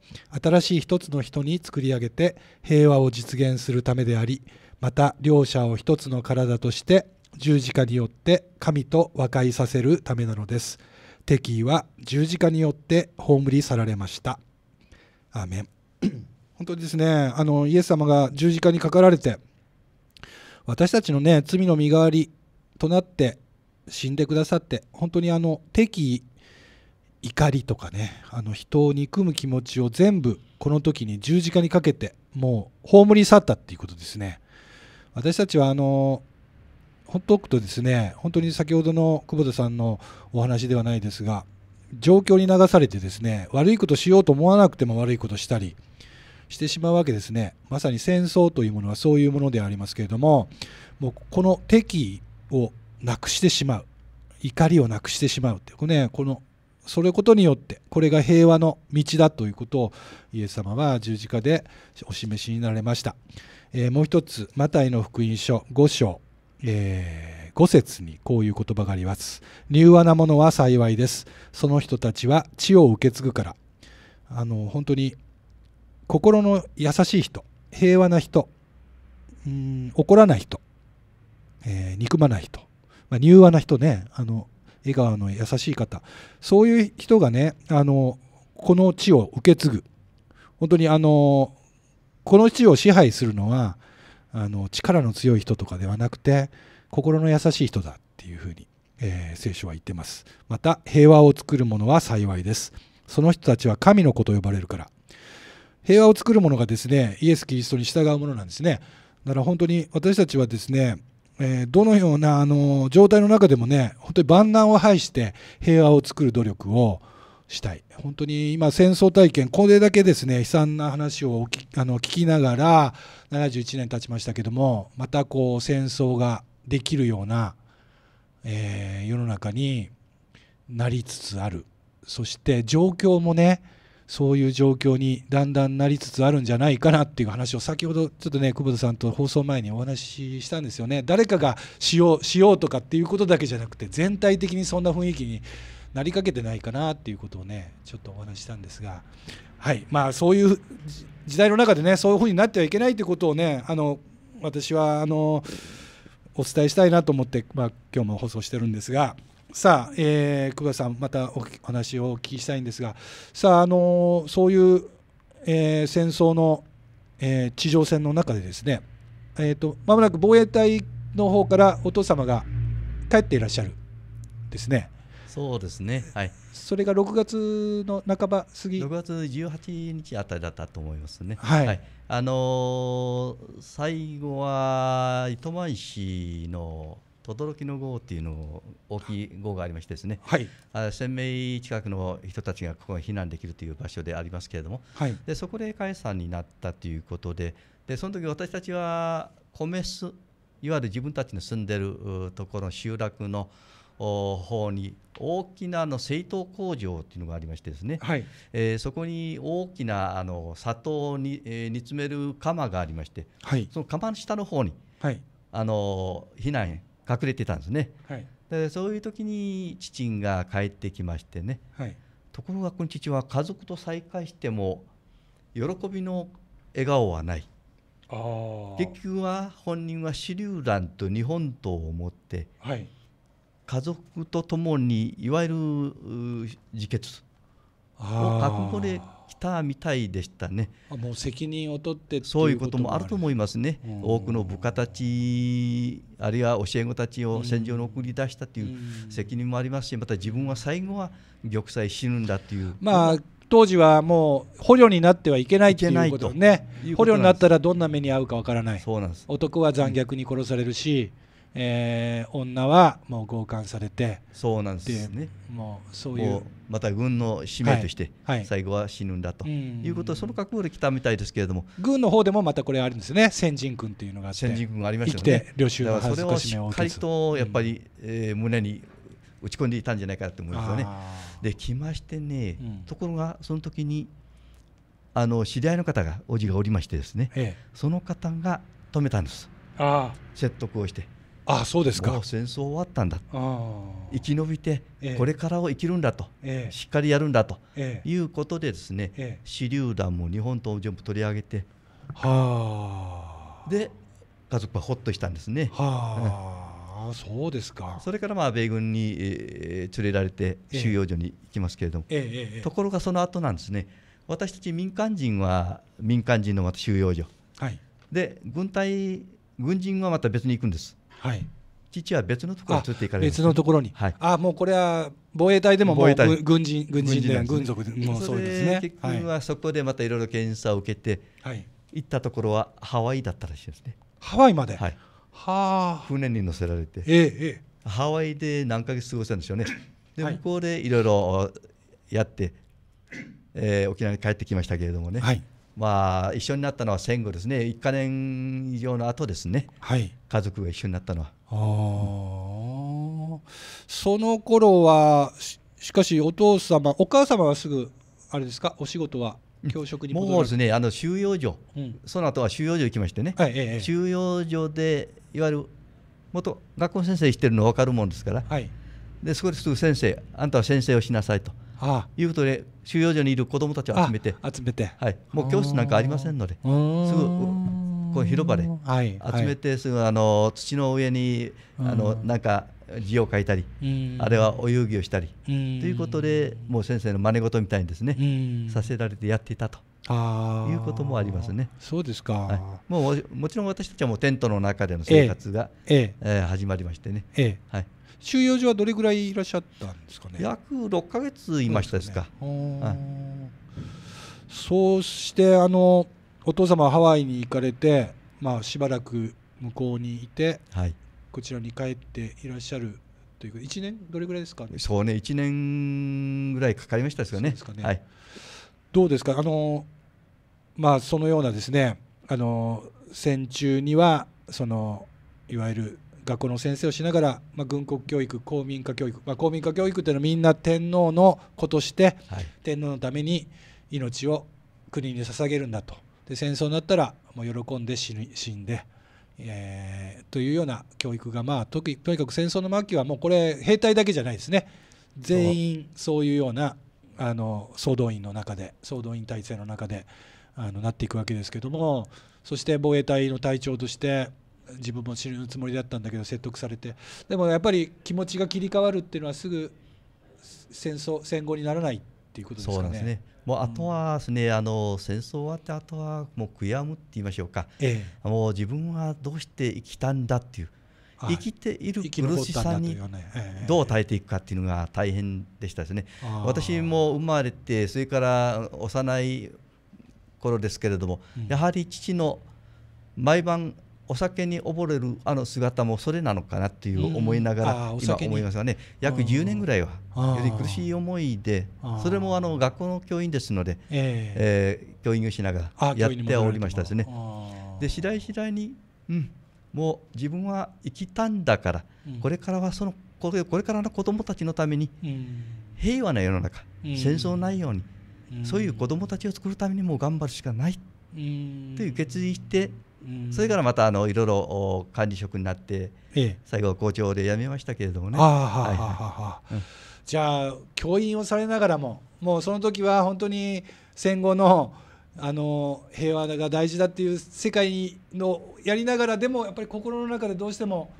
新しい1つの人に作り上げて平和を実現するためでありまた両者を1つの体として十字架によって神と和解させるためなのです敵意は十字架によって葬り去られましたアーメン *coughs* 本当にですねあのイエス様が十字架にかかられて私たちのね罪の身代わりとなって死んでくださって本当にあの敵意怒りとかねあの人を憎む気持ちを全部この時に十字架にかけてもう葬り去ったっていうことですね私たちはあのほっとくとですね本当に先ほどの久保田さんのお話ではないですが状況に流されてですね悪いことしようと思わなくても悪いことしたりしてしまうわけですねまさに戦争というものはそういうものでありますけれどももうこの敵をなくしてしまう怒りをなくしてしまうっていうねこのそれことによってこれが平和の道だということをイエス様は十字架でお示しになられました、えー、もう一つマタイの福音書5章、えー、節にこういう言葉があります柔和なものは幸いですその人たちは地を受け継ぐからあの本当に心の優しい人平和な人うん怒らない人、えー、憎まない人、まあ、柔和な人ねあの笑顔の優しい方そういう人がねあのこの地を受け継ぐ本当にあのこの地を支配するのはあの力の強い人とかではなくて心の優しい人だっていうふうに、えー、聖書は言ってますまた平和を作る者は幸いですその人たちは神の子と呼ばれるから平和を作るものがですねイエス・キリストに従うものなんですねだから本当に私たちはですね、えー、どのようなあの状態の中でもね本当に万難を排して平和を作る努力をしたい本当に今戦争体験これだけですね悲惨な話をあの聞きながら71年経ちましたけどもまたこう戦争ができるような、えー、世の中になりつつあるそして状況もねそういう状況にだんだんなりつつあるんじゃないかなっていう話を先ほどちょっとね久保田さんと放送前にお話ししたんですよね誰かがしようしようとかっていうことだけじゃなくて全体的にそんな雰囲気になりかけてないかなっていうことをねちょっとお話したんですがはいまあそういう時代の中でねそういうふうになってはいけないっいうことをねあの私はあのお伝えしたいなと思って、まあ、今日も放送してるんですが。さあ、えー、久我さん、またお話をお聞きしたいんですが、さあ、あのー、そういう、えー、戦争の、えー、地上戦の中でですね、えーと、とまもなく防衛隊の方からお父様が帰っていらっしゃるですね。そうですね、はい、それが6月の半ば過ぎ6月18日あたりだったと思いますね、はい、はい、あのー、最後は糸満市の轟の号っていうのを大きい号がありましてですね、はい、1000名近くの人たちがここに避難できるという場所でありますけれども、はい、でそこで解散になったということででその時私たちは米酢いわゆる自分たちの住んでるところの集落の方に大きなあの製糖工場というのがありましてですね、はい、えー、そこに大きなあの砂糖に、えー、煮詰める釜がありまして、はい、その釜の下の方に、はい、あの避難隠れてたんですね、はい、でそういう時に父が帰ってきましてね、はい、ところがこの父は家族と再会しても喜びの笑顔はない結局は本人は手榴弾と日本刀を持って、はい、家族と共にいわゆる自決を覚悟で来たみたいでしたね。もう責任を取ってそういうこともあると思いますね、多くの部下たち、あるいは教え子たちを戦場に送り出したという責任もありますし、また自分は最後は玉砕死ぬんだという。まあ当時はもう捕虜になってはいけないとていうことね捕虜になったらどんな目に遭うかわからないそうなんです男は残虐に殺されるし、うんえー、女はもう強姦されてそうなんですねもうそういうまた軍の使命として、最後は死ぬんだということでその覚悟で来たみたいですけれども軍の方でもまたこれあるんですね先人君というのがあって先人君ありましたよね領収の恥ずかしめを受けずとやっぱり、うん、えー、胸に打ち込んでいたんじゃないかと思いますよねで来ましてね、うん、ところがその時にあの知り合いの方がおじがおりましてですね、ええ、その方が止めたんです説得をしてあそうですか戦争終わったんだ生き延びてこれからを生きるんだと、ええ、しっかりやるんだと、え、いうことでですね手榴弾も日本刀を全部取り上げてはで家族はほっとしたんですね。はあ、あそうですかそれからまあ米軍に、えー、連れられて収容所に行きますけれども、ええところがその後なんですね私たち民間人は民間人のまた収容所、はい、で軍隊軍人はまた別に行くんです。はい父は別のところに移っていかれる、別のところに、はい、あもうこれは防衛隊でももう軍人軍人で軍属でもそうですね結局はそこでまたいろいろ検査を受けて、はい、行ったところはハワイだったらしいですねハワイまで、はい、はあ船に乗せられて、えー、えー、ハワイで何ヶ月過ごしたんでしょうねで向こうでいろいろやって、えー、沖縄に帰ってきましたけれどもね、はい、まあ、一緒になったのは戦後ですね、1か年以上の後ですね、はい、家族が一緒になったのは。あその頃はしかしお父様、お母様はすぐ、あれですか、お仕事は教職にもうですね、あの収容所、うん、その後は収容所行きましてね、はいええ、収容所でいわゆる元学校先生してるの分かるもんですから、はい、でそこですぐ先生、あんたは先生をしなさいと。あいうことで収容所にいる子どもたちを集めて集めて、はい、もう教室なんかありませんのですぐこう広場で集めてすぐあの土の上にあのなんか字を書いたりあれはお遊戯をしたりということでもう先生の真似事みたいにですねさせられてやっていたと。いうこともありますね。そうですか、はい、もうもちろん私たちはもうテントの中での生活が、ええええ、始まりましてね、ええはい、収容所はどれぐらいいらっしゃったんですかね約6か月いましたですかそうしてあのお父様はハワイに行かれて、まあ、しばらく向こうにいて、はい、こちらに帰っていらっしゃるというか1年どれぐらいですかそうね1年ぐらいかかりましたですよね。ねはい、どうですかあの、まあ、そのようなですねあの戦中にはそのいわゆる学校の先生をしながら、まあ、軍国教育公民化教育、まあ、公民化教育というのはみんな天皇の子として、はい、天皇のために命を国に捧げるんだとで戦争になったらもう喜んで死んで、えー、というような教育が、まあ、とにかく戦争の末期はもうこれ兵隊だけじゃないですね全員そういうようなあの総動員の中で総動員体制の中であのなっていくわけですけどもそして防衛隊の隊長として自分も死ぬつもりだったんだけど説得されてでもやっぱり気持ちが切り替わるっていうのはすぐ戦争戦後にならないっていうことですかね。ねもうあとはですね、うん、あの戦争終わってあとはもう悔やむって言いましょうか、ええ、もう自分はどうして生きたんだっていう生きている苦しさにどう耐えていくかっていうのが大変でしたですね。私も生まれてそれから幼い頃ですけれども、やはり父の毎晩お酒に溺れるあの姿もそれなのかなっていう思いながら、今思いますがね約10年ぐらいはより苦しい思いでそれもあの学校の教員ですので、え教員をしながらやっておりましたですね。で次第次第に、うん、もう自分は生きたんだから、これからはそのこれからの子どもたちのために、平和な世の中、戦争ないように、そういう子どもたちを作るためにも頑張るしかないという決意してそれからまたあのいろいろ管理職になって、ええ、最後校長で辞めましたけれどもね。じゃあ教員をされながらももうその時は本当に戦後のあの平和が大事だっていう世界のやりながらでもやっぱり心の中でどうしても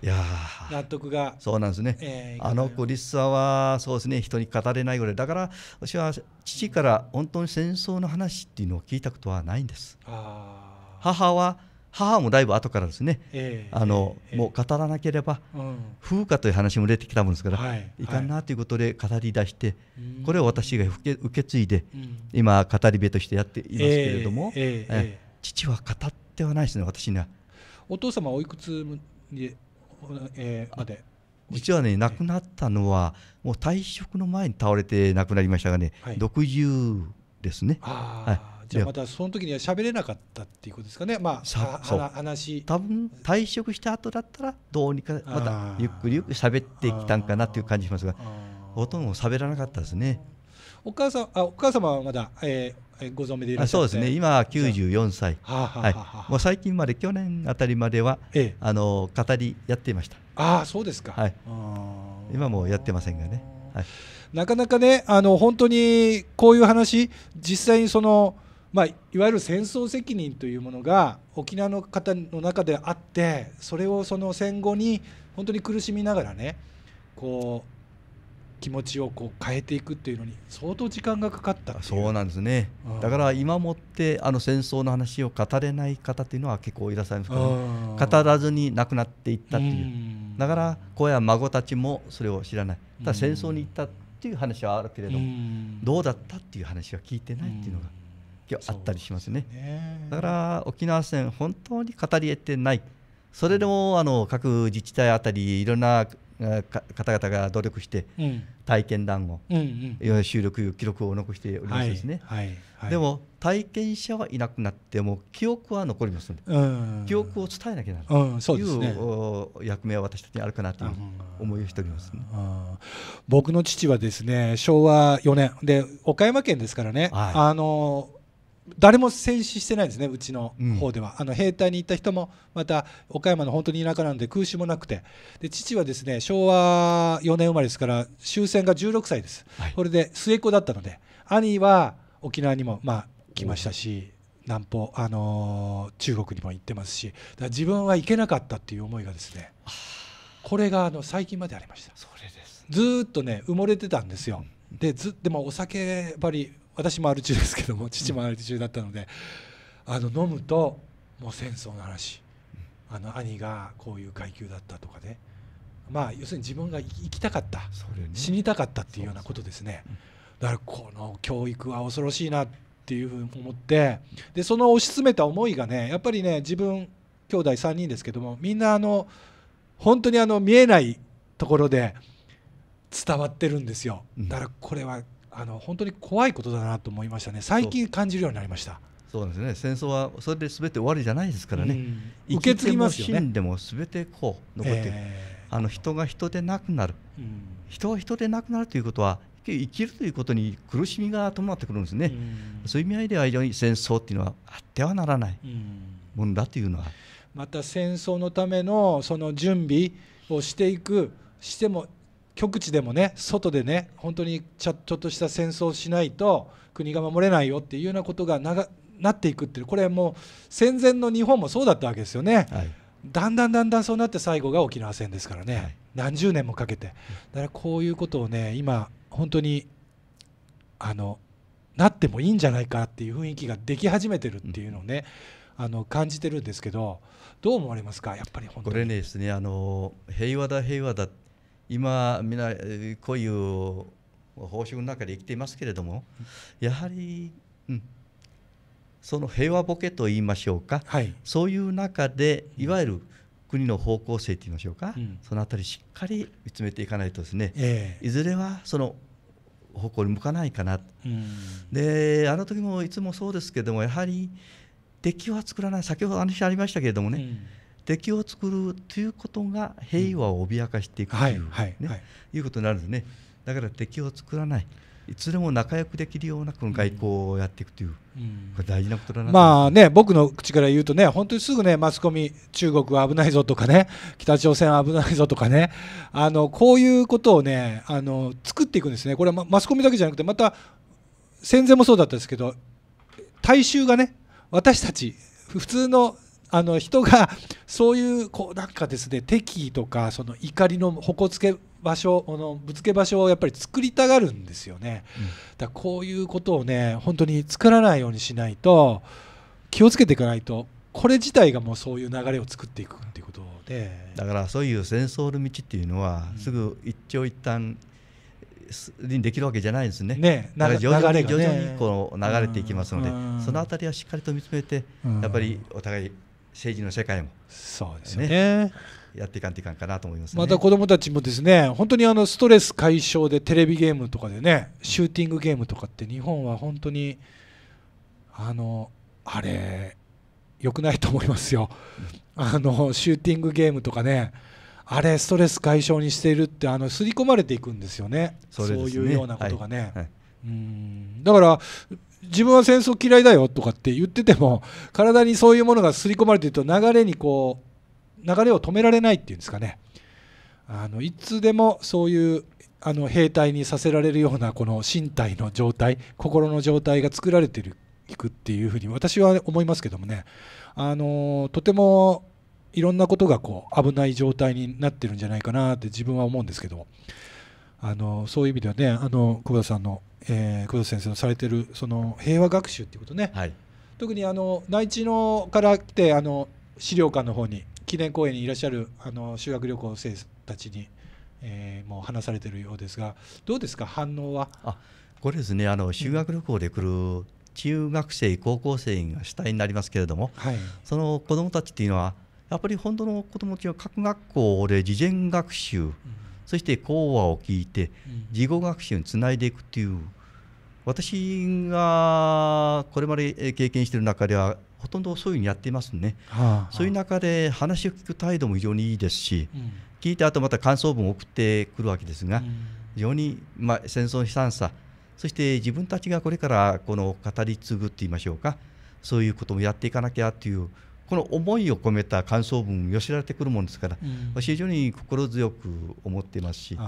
納得がそうなんですね、えー、あの苦しさはそうですね人に語れないぐらいだから私は父から本当に戦争の話っていうのを聞いたことはないんです母は母もだいぶ後からですね、えー、あの、えー、もう語らなければ、うん、風化という話も出てきたもんですから、はい、いかんなということで語り出して、はい、これを私が受け受け継いで、うん、今語り部としてやっていますけれども、えー、えー、父は語ってはないですね私には。お父様おいくつに、えー、まで実はね亡くなったのはもう退職の前に倒れて亡くなりましたがね、はい、60ですね。はいじゃあまたその時には喋れなかったっていうことですかねまあ話多分退職した後だったらどうにかまたゆっくりゆっくり喋ってきたんかなっていう感じしますがほとんど喋らなかったですねお母さんあお母様はまだ、えー、ご存命でいらっしゃるそうですね今94歳はいもう最近まで去年あたりまでは、ええ、あの語りやっていましたああそうですかはい今もやってませんがねはいなかなかね、あの本当にこういう話、実際にそのまあ、いわゆる戦争責任というものが沖縄の方の中であってそれをその戦後に本当に苦しみながらねこう気持ちをこう変えていくっていうのに相当時間がかかったそうなんですね、だから今もってあの戦争の話を語れない方っていうのは結構いらっしゃいますけど、ね、語らずに亡くなっていったっていうだから子や孫たちもそれを知らないただ戦争に行ったっていう話はあるけれどもどうだったっていう話は聞いてないっていうのが。があったりしますね、ね、だから沖縄戦本当に語り得てないそれでもあの各自治体あたりいろんな方々が努力して体験談を、うん収録記録を残しておりますですね、はいはいはい、でも体験者はいなくなっても記憶は残りますので、うん、記憶を伝えなきゃならないという,、うんうね、役目は私たちにあるかなという思いをしております、ねうん、僕の父はですね昭和4年で岡山県ですからね、あの誰も戦死してないんですねうちの方では、うん、あの兵隊に行った人もまた岡山の本当に田舎なんで空襲もなくてで父はですね昭和4年生まれですから終戦が16歳です、はい、これで末っ子だったので兄は沖縄にもまあ来ましたし南方、あのー、中国にも行ってますしだ自分は行けなかったっていう思いがですねこれがあの最近までありましたそれです、ね、ずっとね埋もれてたんですよ、うん、でずでもお酒ばり私もアル中ですけども父もアル中だったので、あの飲むともう戦争の話あの兄がこういう階級だったとかねまあ要するに自分が生きたかった、ね、死にたかったっていうようなことですねだからこの教育は恐ろしいなっていうふうに思ってでその推し進めた思いがねやっぱりね自分兄弟3人ですけどもみんなあの本当にあの見えないところで伝わってるんですよだからこれはあの本当に怖いことだなと思いましたね最近感じるようになりましたそうですね戦争はそれで全て終わりじゃないですからね、うん、受け継ぎますよね死んでも全てこう残って、えー、あの人が人でなくなる、うん、人が人でなくなるということは生きるということに苦しみが伴ってくるんですね、うん、そういう意味合いでは非常に戦争っていうのはあってはならないものだというのは、また戦争のためのその準備をしていくしても極地でもね外でね本当にちょっとした戦争をしないと国が守れないよっていうようなことがなっていくっていうこれもう戦前の日本もそうだったわけですよね、はい、だんだんだんだんそうなって最後が沖縄戦ですからね、はい、何十年もかけてだからこういうことをね今本当にあのなってもいいんじゃないかっていう雰囲気ができ始めてるっていうのをね、うん、あの感じてるんですけどどう思われますかやっぱりこれねですねあの平和だ平和だって今みんなこういう報酬の中で生きていますけれどもやはり、うん、その平和ボケといいましょうか、はい、そういう中でいわゆる国の方向性といいましょうか、うん、そのあたりしっかり見つめていかないとですね、えー、いずれはその方向に向かないかな、うん、であの時もいつもそうですけれどもやはり敵は作らない先ほど話ありましたけれどもね、うん敵を作るということが平和を脅かしていくという,、ねいうことになるんですねだから敵を作らないいつでも仲良くできるようなこの外交をやっていくという、うん、これ大事なことだなまあね、僕の口から言うとね、本当にすぐね、マスコミ、中国は危ないぞとかね、北朝鮮は危ないぞとかね、あのこういうことをねあの、作っていくんですね、これはマスコミだけじゃなくて、また戦前もそうだったんですけど、大衆がね、私たち、普通のあの人がそういうこうなんかですね敵意とかその怒りの矛つけ場所のぶつけ場所をやっぱり作りたがるんですよね、うん、だこういうことをね本当に作らないようにしないと気をつけていかないとこれ自体がもうそういう流れを作っていくっていうことでだからそういう戦争の道っていうのは、すぐ一長一短にできるわけじゃないですね。ねだから徐々に徐々にこう流れていきますので、その辺りはしっかりと見つめて、やっぱりお互い政治の世界も、そうですね、ね、やっていかんといかんかなと思います、ね、また子どもたちもですね本当にあのストレス解消でテレビゲームとかでねシューティングゲームとかって日本は本当にあのあれ良くないと思いますよ、あのシューティングゲームとかねあれストレス解消にしているってあの刷り込まれていくんですよねそう、ね、いうようなことがね。はいはいうんだから自分は戦争嫌いだよとかって言ってても体にそういうものが刷り込まれてると流れにこう流れを止められないっていうんですかねあのいつでもそういうあの兵隊にさせられるようなこの身体の状態心の状態が作られてるいくっていうふうに私は思いますけどもねあのとてもいろんなことがこう危ない状態になってるんじゃないかなって自分は思うんですけどあのそういう意味ではねあの久保田さんのえー、黒田先生のされてるその平和学習っていうことね、はい、特にあの内地のから来てあの資料館の方に記念公園にいらっしゃるあの修学旅行生たちに、えー、もう話されてるようですがどうですか反応はあこれですねあの修学旅行で来る、中学生、高校生が主体になりますけれども、はい、その子どもたちっていうのは、やっぱり本当の子どもたちは各学校で事前学習、うん、そして講話を聞いて、事後学習につないでいくっていう私がこれまで経験している中ではほとんどそういうふうにやっていますね、はあはあ、そういう中で話を聞く態度も非常にいいですし、うん、聞いた後また感想文を送ってくるわけですが、うん、非常に、まあ、戦争の悲惨さそして自分たちがこれからこの語り継ぐといいましょうかそういうこともやっていかなきゃというこの思いを込めた感想文を寄せられてくるものですから、うん、非常に心強く思ってますし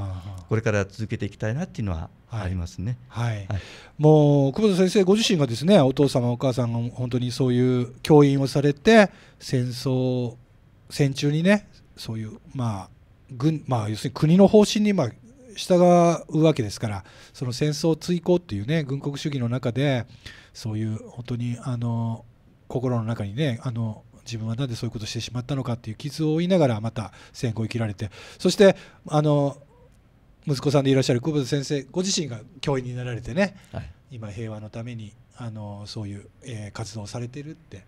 これから続けていきたいなっていうのはありますね、はい、はいはい、もう久保田先生ご自身がですねお父様お母さんが本当にそういう教員をされて戦争戦中にねそういうまあ軍まあ要するに国の方針にまあ従うわけですからその戦争追行っていうね軍国主義の中でそういう本当にあの心の中にねあの自分はなでそういうことをしてしまったのかっていう傷を負いながらまた戦後生きられてそしてあの息子さんでいらっしゃる久保田先生ご自身が教員になられてね、はい、今平和のためにあのそういう、えー、活動をされてるって、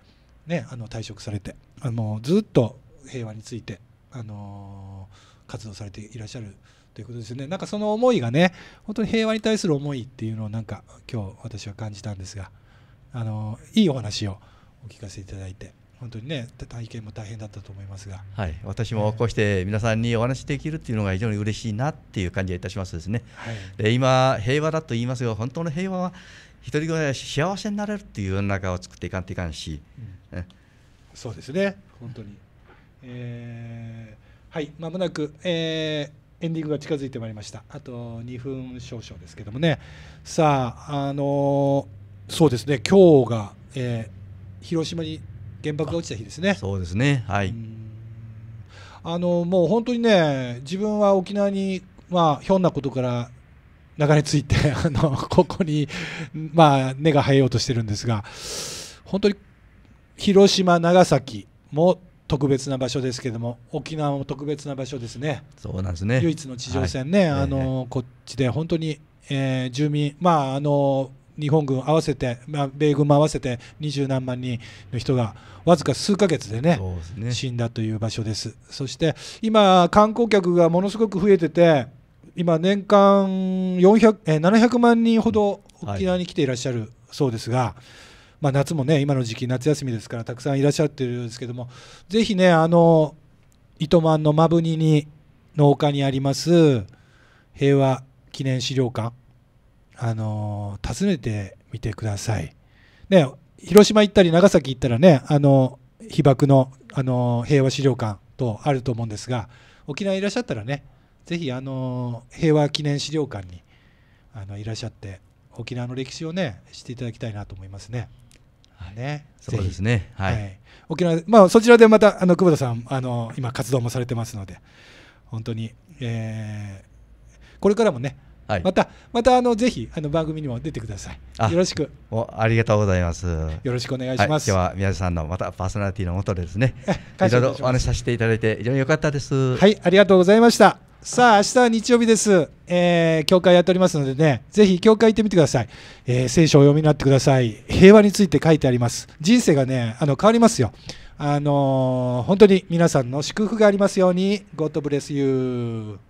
ね、あの退職されてあのずっと平和についてあの活動されていらっしゃるということですよねなんかその思いがね本当に平和に対する思いっていうのをなんか今日私は感じたんですがあのいいお話をお聞かせいただいて。本当にね体験も大変だったと思いますが、はい、私もこうして皆さんにお話しできるっていうのが非常に嬉しいなっていう感じがいたしますですね、はい、で今平和だと言いますが本当の平和は一人暮らし、幸せになれるっていう世の中を作っていかんといかんし、うんうそうですね本当に、えー、はいまもなく、えー、エンディングが近づいてまいりましたあと2分少々ですけどもねさああのー、そうですね今日が、えー、広島に原爆が落ちた日ですね。そうですね。はい。あのもう本当にね、自分は沖縄にまあひょんなことから流れ着いて *laughs* あのここにまあ根が生えようとしてるんですが、本当に広島長崎も特別な場所ですけども沖縄も特別な場所ですね、そうなんですね唯一の地上戦ね、はい、あの、えー、こっちで本当に、えー、住民、まああの日本軍合わせて、まあ、米軍も合わせて二十何万人の人がわずか数か月でね、ね、死んだという場所ですそして今観光客がものすごく増えてて今年間400え700万人ほど沖縄に来ていらっしゃるそうですが、はい、まあ、夏もね今の時期夏休みですからたくさんいらっしゃってるんですけどもぜひねあの糸満の摩文仁にの丘にあります平和記念資料館あの訪ねてみてください。ね、広島行ったり長崎行ったらね、あの被爆のあの平和資料館とあると思うんですが、沖縄いらっしゃったらね、ぜひあの平和記念資料館にあのいらっしゃって、沖縄の歴史をね、知っていただきたいなと思いますね。はい、ね、そうですね。はい、はい、沖縄、まあ、そちらでまた、あの、久保田さん、あの、今活動もされてますので。本当に、えー、これからもね、はい、またまたあのぜひあの番組にも出てくださいよろしくおありがとうございますよろしくお願いします、はい、今日は宮地さんのまたパーソナリティのもとですね *laughs* いろいろお話しさせていただいて非常に良かったですはいありがとうございましたさあ明日は日曜日です、えー、教会やっておりますのでねぜひ教会行ってみてください、えー、聖書を読みになってください平和について書いてあります人生がねあの変わりますよあのー、本当に皆さんの祝福がありますように God bless you